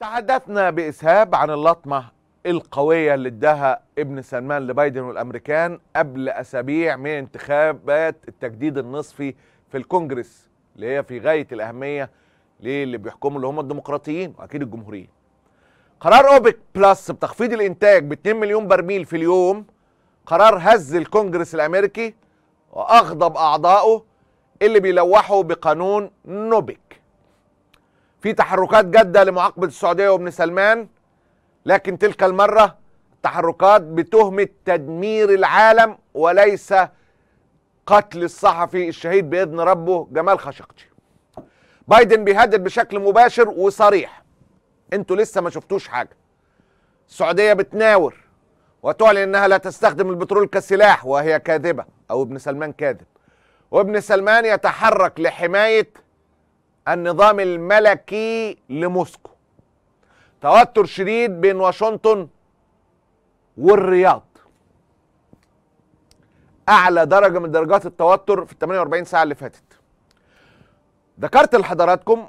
تحدثنا بإسهاب عن اللطمة القوية اللي اداها ابن سلمان لبايدن والأمريكان قبل أسابيع من انتخابات التجديد النصفي في الكونجرس اللي هي في غاية الأهمية للي بيحكموا اللي هم الديمقراطيين وأكيد الجمهوريين قرار أوبك بلس بتخفيض الإنتاج ب 2 مليون برميل في اليوم قرار هز الكونجرس الأمريكي وأغضب أعضائه اللي بيلوحوا بقانون نوبك في تحركات جادة لمعاقبة السعودية وابن سلمان لكن تلك المرة تحركات بتهمة تدمير العالم وليس قتل الصحفي الشهيد بإذن ربه جمال خاشقجي بايدن بيهدد بشكل مباشر وصريح انتوا لسه ما شفتوش حاجة السعودية بتناور وتعلن انها لا تستخدم البترول كسلاح وهي كاذبة او ابن سلمان كاذب وابن سلمان يتحرك لحماية النظام الملكي لموسكو توتر شديد بين واشنطن والرياض اعلى درجه من درجات التوتر في ال 48 ساعه اللي فاتت ذكرت لحضراتكم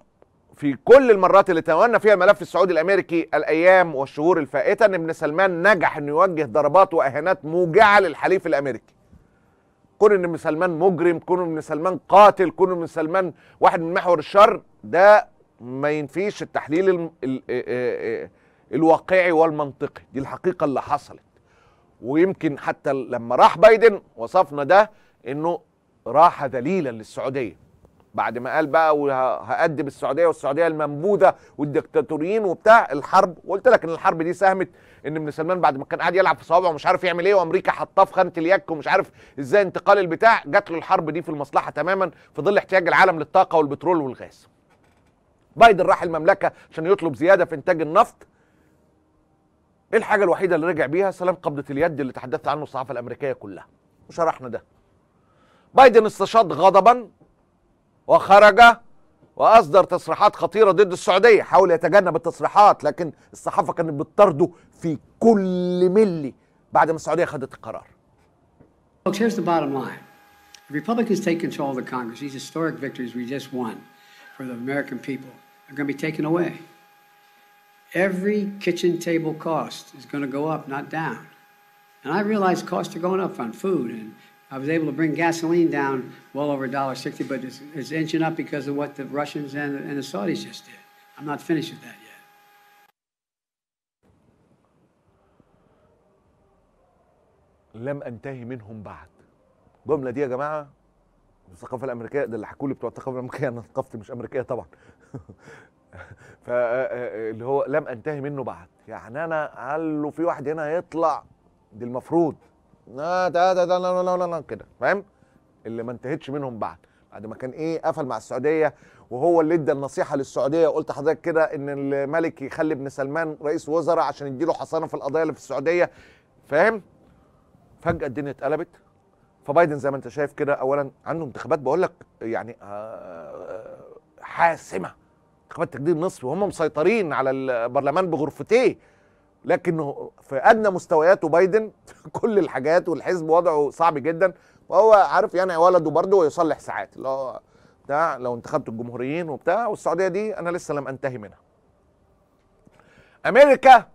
في كل المرات اللي تناولنا فيها الملف السعودي الامريكي الايام والشهور الفائته ان ابن سلمان نجح انه يوجه ضربات واهانات موجعه للحليف الامريكي كون ان ابن سلمان مجرم كون ان ابن سلمان قاتل كون ان ابن سلمان واحد من محور الشر ده ما ينفيش التحليل الـ الـ الـ الواقعي والمنطقي دي الحقيقه اللي حصلت ويمكن حتى لما راح بايدن وصفنا ده انه راح ذليلا للسعوديه بعد ما قال بقى وهأدب السعوديه والسعوديه المنبوذه والديكتاتوريين وبتاع الحرب وقلت لك ان الحرب دي ساهمت ان ابن سلمان بعد ما كان قاعد يلعب في صوابعه ومش عارف يعمل ايه وامريكا حطاه في خانه اليك ومش عارف ازاي انتقال البتاع جات له الحرب دي في المصلحه تماما في ظل احتياج العالم للطاقه والبترول والغاز. بايدن راح المملكه عشان يطلب زياده في انتاج النفط ايه الحاجه الوحيده اللي رجع بيها سلام قبضه اليد اللي تحدثت عنه الصحافه الامريكيه كلها وشرحنا ده بايدن استشاد غضبا وخرج واصدر تصريحات خطيره ضد السعوديه حاول يتجنب التصريحات لكن الصحافه كانت بتطارده في كل ملي بعد ما السعوديه خدت القرار Folks, here's the bottom line. If Republicans take control of the Congress, these historic victories we just won for the American people are going to be taken away. Every kitchen table cost is going to go up, not down. And I realize costs are going up on food and I was able to bring gasoline down well over $1.60, but it's, it's inching up because of what the Russians and, and the Saudis just did. I'm not finished with that yet. لم انتهي منهم بعد الجمله دي يا جماعه الثقافه الامريكيه ده اللي حكوا لي بتوع الثقافه الامريكيه انا ثقافتي مش امريكيه طبعا فاللي آه، آه، آه، هو لم انتهي منه بعد يعني انا قال له في واحد هنا هيطلع دي المفروض لا لا لا لا كده فاهم اللي ما انتهتش منهم بعد بعد ما كان ايه قفل مع السعوديه وهو اللي ادى النصيحه للسعوديه وقلت حضرتك كده ان الملك يخلي ابن سلمان رئيس وزراء عشان يديله حصانه في القضايا اللي في السعوديه فاهم فجاه الدنيا اتقلبت فبايدن زي ما انت شايف كده اولا عنده انتخابات بقول لك يعني آه، آه، حاسمه انتخابات تجديد نصفي وهم مسيطرين على البرلمان بغرفتيه لكن في ادنى مستوياته بايدن كل الحاجات والحزب وضعه صعب جدا وهو عارف يعني ولده برضه ويصلح ساعات اللي هو بتاع لو انتخبت الجمهوريين وبتاع والسعوديه دي انا لسه لم انتهي منها. امريكا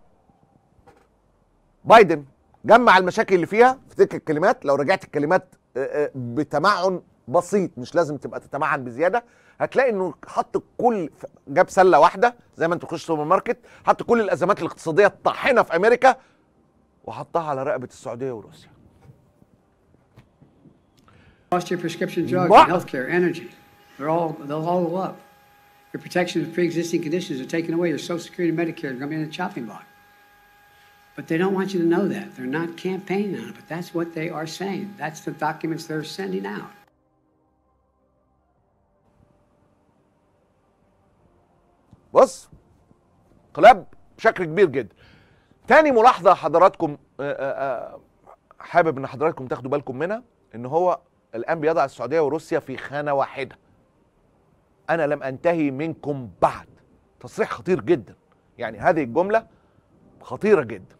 بايدن جمع المشاكل اللي فيها في تلك الكلمات لو رجعت الكلمات آه، آه، بتمعن بسيط مش لازم تبقى تتمعن بزياده هتلاقي انه حط كل جاب سله واحده زي ما انت تخش سوبر ماركت حط كل الازمات الاقتصاديه الطاحنه في امريكا وحطها على رقبه السعوديه وروسيا your prescription drugs healthcare, energy. They're all they'll up. Your protection of pre-existing conditions are taken away. Your Social Security and Medicare are going to be in a chopping block. But they don't want you to know that. They're not campaigning on it, but that's what they are saying. That's the documents they're sending out. بص انقلاب بشكل كبير جدا تاني ملاحظه حضراتكم آه، آه، آه، حابب ان حضراتكم تاخدوا بالكم منها ان هو الان بيضع السعوديه وروسيا في خانه واحده انا لم انتهي منكم بعد تصريح خطير جدا يعني هذه الجمله خطيره جدا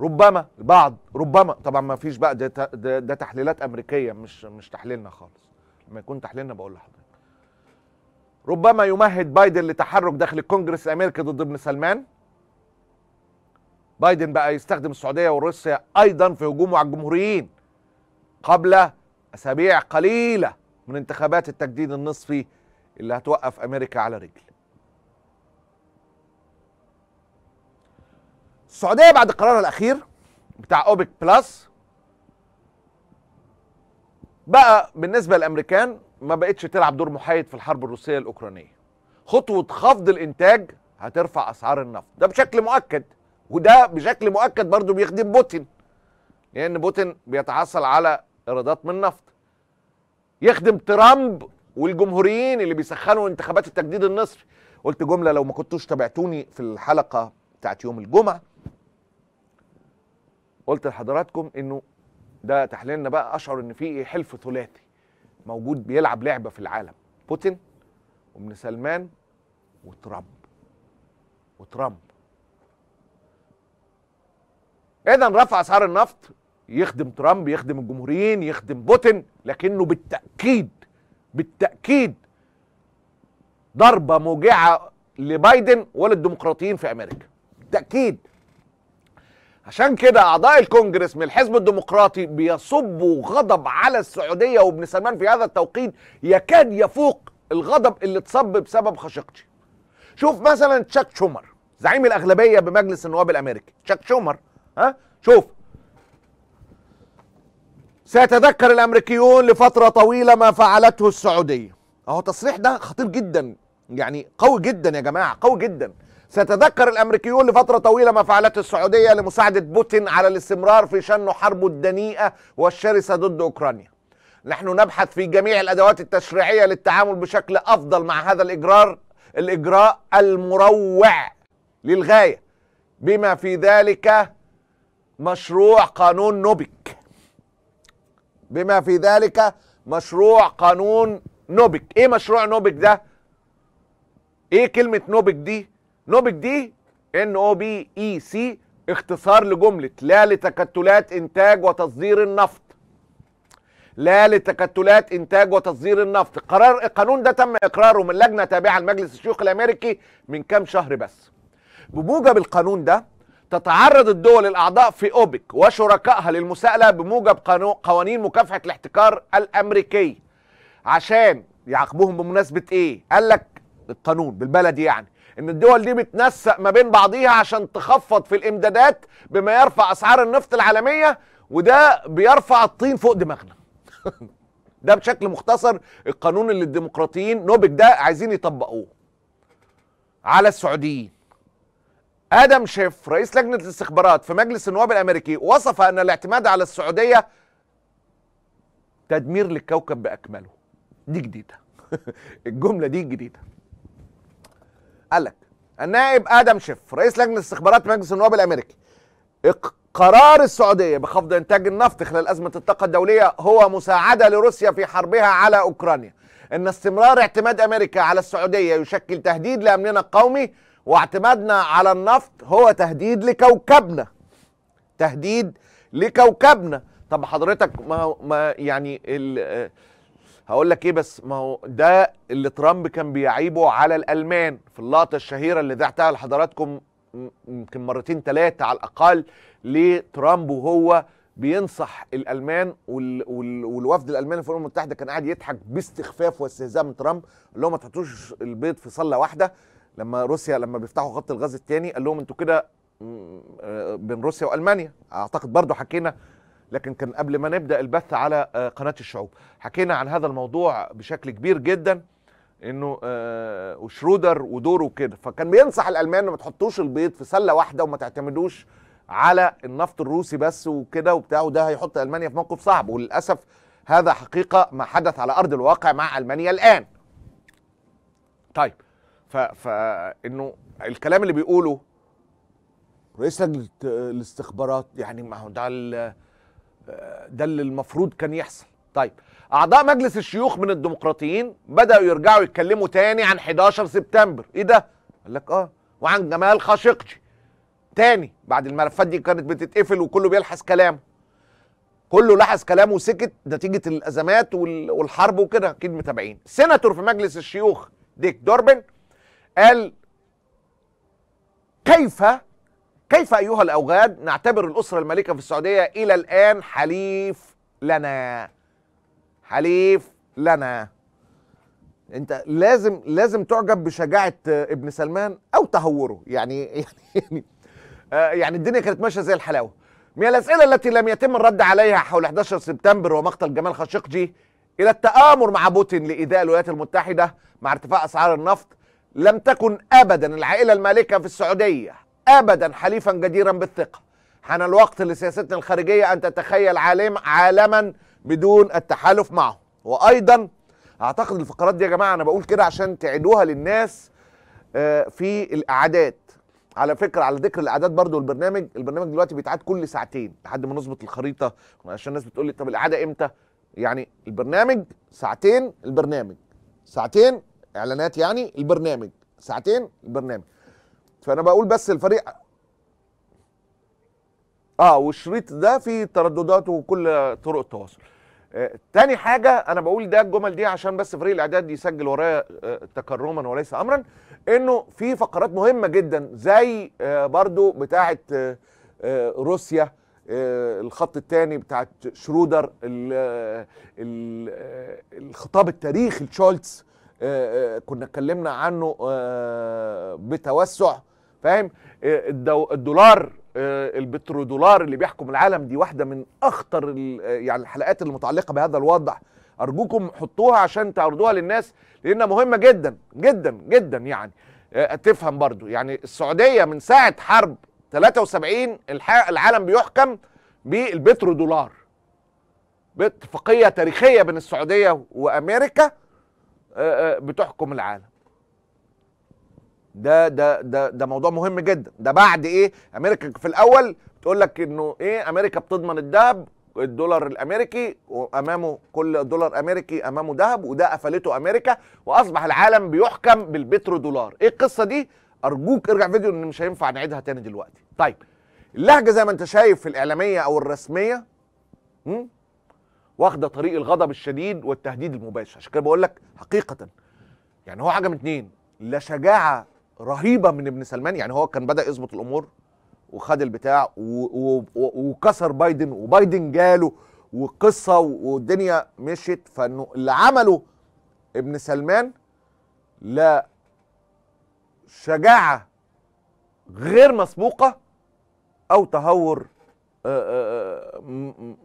ربما البعض ربما طبعا ما فيش بقى ده, ده, ده تحليلات امريكيه مش مش تحليلنا خالص لما يكون تحليلنا بقول لحضرتك ربما يمهد بايدن لتحرك داخل الكونجرس الامريكي ضد ابن سلمان بايدن بقى يستخدم السعوديه وروسيا ايضا في هجومه على الجمهوريين قبل اسابيع قليله من انتخابات التجديد النصفي اللي هتوقف امريكا على رجل السعوديه بعد قرارها الاخير بتاع اوبك بلس بقى بالنسبه للامريكان ما بقتش تلعب دور محايد في الحرب الروسيه الاوكرانيه خطوه خفض الانتاج هترفع اسعار النفط ده بشكل مؤكد وده بشكل مؤكد برضه بيخدم بوتين لان بوتين بيتحصل على ايرادات من النفط يخدم ترامب والجمهوريين اللي بيسخنوا انتخابات التجديد النصري قلت جمله لو ما كنتوش تابعتوني في الحلقه بتاعت يوم الجمعه قلت لحضراتكم انه ده تحليلنا بقى اشعر ان في حلف ثلاثي موجود بيلعب لعبه في العالم بوتين وابن سلمان وترامب وترامب اذا رفع اسعار النفط يخدم ترامب يخدم الجمهوريين يخدم بوتين لكنه بالتاكيد بالتاكيد ضربه موجعه لبايدن وللديمقراطيين في امريكا بالتاكيد عشان كده اعضاء الكونجرس من الحزب الديمقراطي بيصبوا غضب على السعوديه وابن سلمان في هذا التوقيت يكاد يفوق الغضب اللي اتصب بسبب خشقتي شوف مثلا تشاك شومر زعيم الاغلبيه بمجلس النواب الامريكي، تشاك شومر ها شوف سيتذكر الامريكيون لفتره طويله ما فعلته السعوديه. اهو تصريح ده خطير جدا يعني قوي جدا يا جماعه قوي جدا. ستذكر الامريكيون لفتره طويله ما فعلته السعوديه لمساعده بوتين على الاستمرار في شن حربه الدنيئه والشرسه ضد اوكرانيا. نحن نبحث في جميع الادوات التشريعيه للتعامل بشكل افضل مع هذا الاجرار الاجراء المروع للغايه بما في ذلك مشروع قانون نوبك. بما في ذلك مشروع قانون نوبك، ايه مشروع نوبك ده؟ ايه كلمه نوبك دي؟ نوبك دي ان او بي اي سي اختصار لجمله لا لتكتلات انتاج وتصدير النفط لا لتكتلات انتاج وتصدير النفط قرار القانون ده تم اقراره من لجنه تابعه لمجلس الشيوخ الامريكي من كام شهر بس بموجب القانون ده تتعرض الدول الاعضاء في اوبك وشركائها للمساءله بموجب قوانين مكافحه الاحتكار الامريكي عشان يعاقبوهم بمناسبه ايه قال لك القانون بالبلدي يعني ان الدول دي بتنسق ما بين بعضيها عشان تخفض في الامدادات بما يرفع اسعار النفط العالميه وده بيرفع الطين فوق دماغنا ده بشكل مختصر القانون اللي الديمقراطيين نوبك ده عايزين يطبقوه على السعوديين ادم شيف رئيس لجنه الاستخبارات في مجلس النواب الامريكي وصف ان الاعتماد على السعوديه تدمير للكوكب باكمله دي جديده الجمله دي جديده قال لك النائب ادم شيف رئيس لجنه استخبارات مجلس النواب الامريكي قرار السعوديه بخفض انتاج النفط خلال ازمه الطاقه الدوليه هو مساعده لروسيا في حربها على اوكرانيا ان استمرار اعتماد امريكا على السعوديه يشكل تهديد لامننا القومي واعتمادنا على النفط هو تهديد لكوكبنا تهديد لكوكبنا طب حضرتك ما, ما يعني ال هقول لك ايه بس ما هو ده اللي ترامب كان بيعيبه على الالمان في اللقطه الشهيره اللي ذاعتها لحضراتكم يمكن مرتين ثلاثه على الاقل لترامب وهو بينصح الالمان وال... وال... والوفد الالماني في الامم المتحده كان قاعد يضحك باستخفاف واستهزاء من ترامب قال لهم ما تحطوش البيض في صله واحده لما روسيا لما بيفتحوا خط الغاز الثاني قال لهم انتوا كده آه، بين روسيا والمانيا اعتقد برضو حكينا لكن كان قبل ما نبدا البث على آه، قناه الشعوب حكينا عن هذا الموضوع بشكل كبير جدا انه آه، وشرودر ودوره كده فكان بينصح الالمان انه ما تحطوش البيض في سله واحده وما تعتمدوش على النفط الروسي بس وكده وبتاع وده هيحط المانيا في موقف صعب وللاسف هذا حقيقه ما حدث على ارض الواقع مع المانيا الان. طيب فانه الكلام اللي بيقوله رئيس لجنه الاستخبارات يعني ما هو ده ده اللي المفروض كان يحصل طيب اعضاء مجلس الشيوخ من الديمقراطيين بداوا يرجعوا يتكلموا تاني عن 11 سبتمبر ايه ده قال لك اه وعن جمال خاشقجي تاني بعد الملفات دي كانت بتتقفل وكله بيلحس كلامه كله لحس كلامه وسكت نتيجه الازمات والحرب وكده اكيد متابعين سيناتور في مجلس الشيوخ ديك دوربن قال كيف كيف أيها الأوغاد نعتبر الأسرة المالكة في السعودية إلى الآن حليف لنا حليف لنا انت لازم لازم تعجب بشجاعه آه، ابن سلمان او تهوره يعني يعني آه، يعني الدنيا كانت ماشيه زي الحلاوه من الاسئله التي لم يتم الرد عليها حول 11 سبتمبر ومقتل جمال خاشقجي الى التآمر مع بوتين لإيذاء الولايات المتحدة مع ارتفاع أسعار النفط لم تكن أبدا العائلة المالكة في السعودية ابدا حليفا جديرا بالثقه حان الوقت لسياستنا الخارجيه ان تتخيل عالم عالما بدون التحالف معه وايضا اعتقد الفقرات دي يا جماعه انا بقول كده عشان تعيدوها للناس آه، في الاعداد على فكره على ذكر الاعداد برضو البرنامج البرنامج دلوقتي بيتعاد كل ساعتين لحد ما نظبط الخريطه عشان الناس بتقول لي طب الاعاده امتى يعني البرنامج ساعتين البرنامج ساعتين اعلانات يعني البرنامج ساعتين البرنامج فانا بقول بس الفريق اه والشريط ده فيه تردداته وكل طرق التواصل آه تاني حاجة أنا بقول ده الجمل دي عشان بس فريق الإعداد يسجل ورايا آه تكرما وليس أمرا إنه في فقرات مهمة جدا زي آه برضو بتاعة آه آه روسيا آه الخط الثاني بتاعة شرودر الـ آه، الـ آه، الخطاب التاريخي لشولتز آه،, آه كنا اتكلمنا عنه آه بتوسع فاهم إيه، الدولار آه، البترودولار اللي بيحكم العالم دي واحده من اخطر يعني الحلقات المتعلقه بهذا الوضع ارجوكم حطوها عشان تعرضوها للناس لانها مهمه جدا جدا جدا يعني آه، تفهم برضو يعني السعوديه من ساعه حرب 73 العالم بيحكم بالبترودولار باتفاقيه تاريخيه بين السعوديه وامريكا آه، بتحكم العالم ده ده ده ده موضوع مهم جدا ده بعد ايه امريكا في الاول تقول لك انه ايه امريكا بتضمن الذهب الدولار الامريكي وامامه كل دولار امريكي امامه ذهب وده قفلته امريكا واصبح العالم بيحكم بالبترو دولار ايه القصه دي ارجوك ارجع فيديو ان مش هينفع نعيدها تاني دلوقتي طيب اللهجه زي ما انت شايف في الاعلاميه او الرسميه واخده طريق الغضب الشديد والتهديد المباشر عشان كده بقول لك حقيقه يعني هو حاجه من اتنين لا شجاعه رهيبه من ابن سلمان يعني هو كان بدا يظبط الامور وخد البتاع وكسر بايدن وبايدن جاله وقصه والدنيا مشيت فانه اللي عمله ابن سلمان لا شجاعه غير مسبوقه او تهور آه، آه، آه،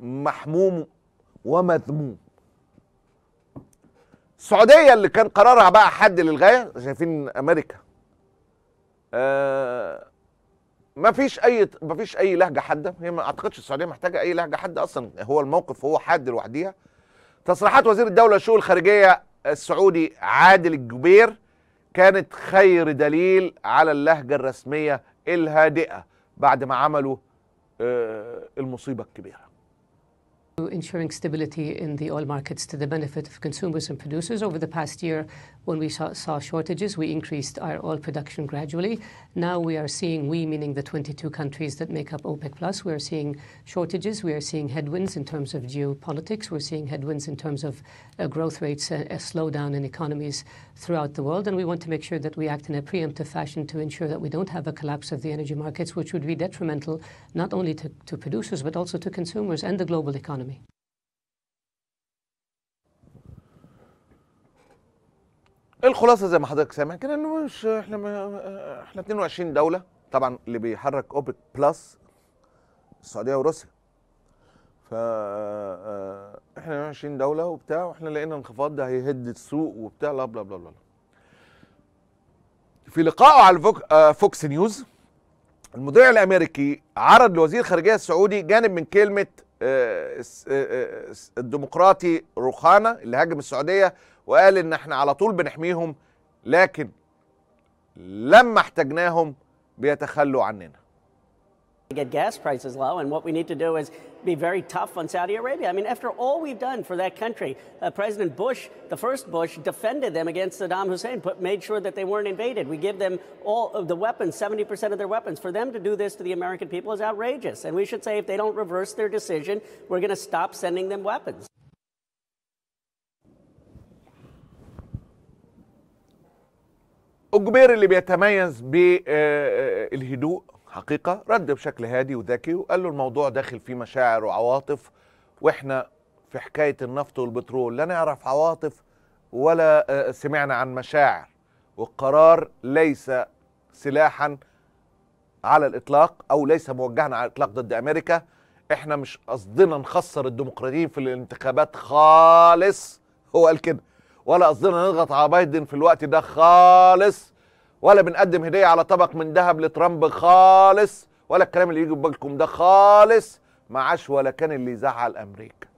محموم ومذموم السعوديه اللي كان قرارها بقى حد للغايه شايفين امريكا آه، ما فيش اي ما فيش اي لهجه حاده هي ما اعتقدش السعوديه محتاجه اي لهجه حاده اصلا هو الموقف هو حاد لوحديها تصريحات وزير الدوله للشؤون الخارجيه السعودي عادل الجبير كانت خير دليل على اللهجه الرسميه الهادئه بعد ما عملوا آه، المصيبه الكبيره ensuring stability in the oil markets to the benefit of consumers and producers over the past year When we saw shortages, we increased our oil production gradually. Now we are seeing, we meaning the 22 countries that make up OPEC+, plus, we are seeing shortages, we are seeing headwinds in terms of geopolitics, we're seeing headwinds in terms of uh, growth rates, a, uh, a slowdown in economies throughout the world, and we want to make sure that we act in a preemptive fashion to ensure that we don't have a collapse of the energy markets, which would be detrimental not only to, to producers but also to consumers and the global economy. الخلاصه زي ما حضرتك سامع كده انه مش احنا ما احنا 22 دوله طبعا اللي بيحرك اوبك بلس السعوديه وروسيا ف احنا 22 دوله وبتاع واحنا لقينا انخفاض ده هيهد السوق وبتاع لا بلا بلا بلا في لقائه على فوك آه فوكس نيوز المذيع الامريكي عرض لوزير الخارجيه السعودي جانب من كلمه آه، آه، آه، الديمقراطي روخانا اللي هاجم السعوديه وقال ان احنا على طول بنحميهم لكن لما احتجناهم بيتخلوا عننا get gas prices low. And what we need to do is be very tough on Saudi Arabia. I mean, after all we've done for that country, uh, President Bush, the first Bush, defended them against Saddam Hussein, put, made sure that they weren't invaded. We give them all of the weapons, 70% of their weapons. For them to do this to the American people is outrageous. And we should say if they don't reverse their decision, we're going to stop sending them weapons. الجبير اللي بيتميز بالهدوء آه، آه، حقيقة رد بشكل هادي وذكي وقال له الموضوع داخل فيه مشاعر وعواطف وإحنا في حكاية النفط والبترول لا نعرف عواطف ولا آه، سمعنا عن مشاعر والقرار ليس سلاحا على الإطلاق أو ليس موجها على الإطلاق ضد أمريكا إحنا مش قصدنا نخسر الديمقراطيين في الانتخابات خالص هو قال كده ولا قصدنا نضغط على بايدن في الوقت ده خالص ولا بنقدم هديه على طبق من ذهب لترامب خالص ولا الكلام اللي يجي في بالكم ده خالص معاش ولا كان اللي يزعل امريكا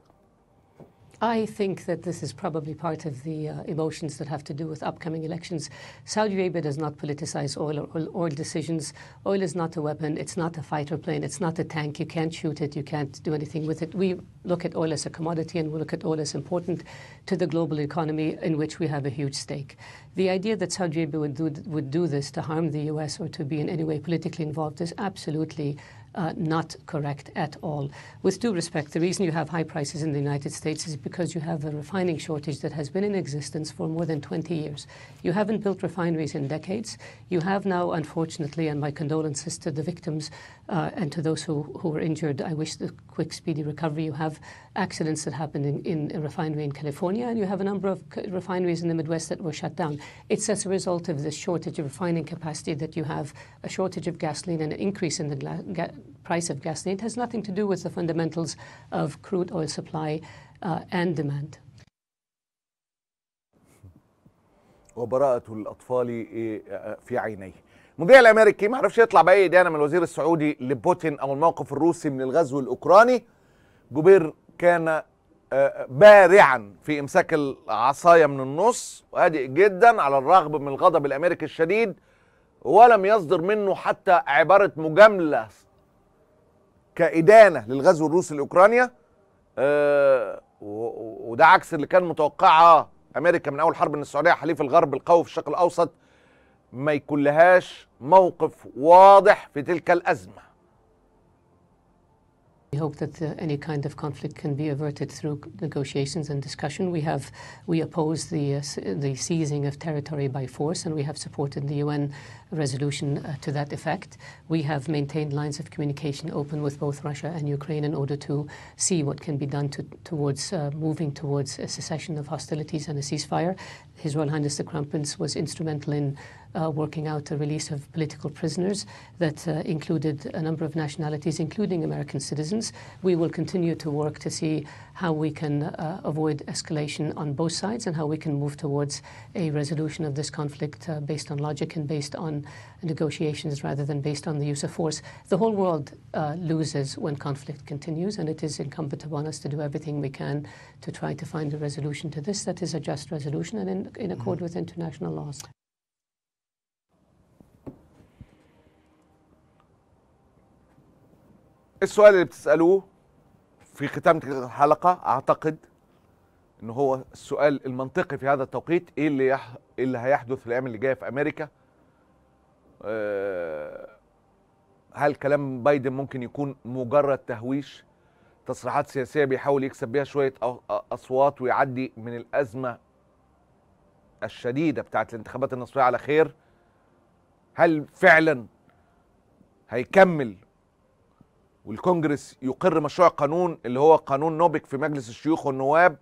I think that this is probably part of the uh, emotions that have to do with upcoming elections. Saudi Arabia does not politicize oil or oil decisions. Oil is not a weapon. It's not a fighter plane. It's not a tank. You can't shoot it. You can't do anything with it. We look at oil as a commodity and we look at oil as important to the global economy in which we have a huge stake. The idea that Saudi Arabia would do, would do this to harm the U.S. or to be in any way politically involved is absolutely uh, not correct at all. With due respect, the reason you have high prices in the United States is because you have a refining shortage that has been in existence for more than 20 years. You haven't built refineries in decades. You have now, unfortunately, and my condolences to the victims uh, and to those who, who were injured. I wish the quick, speedy recovery. You have accidents that happened in, in a refinery in California, and you have a number of refineries in the Midwest that were shut down. It's as a result of the shortage of refining capacity that you have a shortage of gasoline and an increase in the price of gasoline. It has nothing to do with the fundamentals of crude oil supply uh, and demand. وبراءة الأطفال في عينيه المذيع الامريكي ما عرفش يطلع باي ادانه من الوزير السعودي لبوتين او الموقف الروسي من الغزو الاوكراني جوبير كان بارعا في امساك العصايه من النص وهادئ جدا على الرغم من الغضب الامريكي الشديد ولم يصدر منه حتى عباره مجامله كادانه للغزو الروسي لاوكرانيا آه، وده عكس اللي كان متوقعه امريكا من اول حرب ان السعوديه حليف الغرب القوي في الشرق الاوسط ما يكون لهاش موقف واضح في تلك الازمه We hope that uh, any kind of conflict can be averted through negotiations and discussion. We have we oppose the uh, the seizing of territory by force, and we have supported the UN resolution uh, to that effect. We have maintained lines of communication open with both Russia and Ukraine in order to see what can be done to, towards uh, moving towards a cessation of hostilities and a ceasefire. His Royal Highness the Crown Prince was instrumental in uh, working out a release of political prisoners that uh, included a number of nationalities, including American citizens. We will continue to work to see how we can uh, avoid escalation on both sides and how we can move towards a resolution of this conflict uh, based on logic and based on negotiations rather than based on the use of force. The whole world uh, loses when conflict continues, and it is incumbent upon us to do everything we can to try to find a resolution to this that is a just resolution and in, in mm-hmm. accord mm -hmm. with international laws. السؤال اللي بتسألوه في ختام الحلقه اعتقد ان هو السؤال المنطقي في هذا التوقيت ايه اللي يح... إيه اللي هيحدث الايام اللي جايه في امريكا أه هل كلام بايدن ممكن يكون مجرد تهويش تصريحات سياسيه بيحاول يكسب بيها شويه اصوات ويعدي من الازمه الشديده بتاعت الانتخابات النصفيه على خير هل فعلا هيكمل والكونجرس يقر مشروع قانون اللي هو قانون نوبك في مجلس الشيوخ والنواب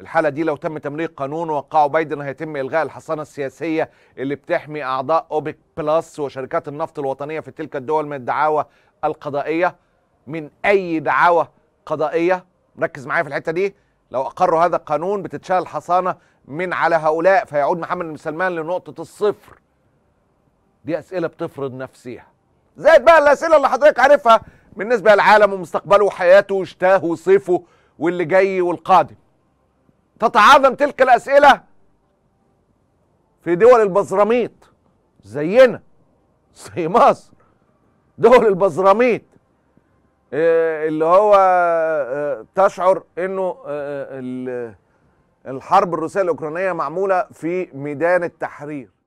الحالة دي لو تم تمرير قانون وقعه بايدن هيتم إلغاء الحصانة السياسية اللي بتحمي أعضاء أوبك بلس وشركات النفط الوطنية في تلك الدول من الدعاوى القضائية من أي دعاوى قضائية ركز معايا في الحتة دي لو أقروا هذا القانون بتتشال الحصانة من على هؤلاء فيعود محمد بن سلمان لنقطة الصفر دي أسئلة بتفرض نفسيها زائد بقى الأسئلة اللي حضرتك عارفها بالنسبة للعالم ومستقبله وحياته وشتاه وصيفه واللي جاي والقادم تتعاظم تلك الأسئلة في دول البزراميط زينا زي مصر دول البزراميط آه، اللي هو آه، تشعر انه آه، الحرب الروسيه الاوكرانيه معموله في ميدان التحرير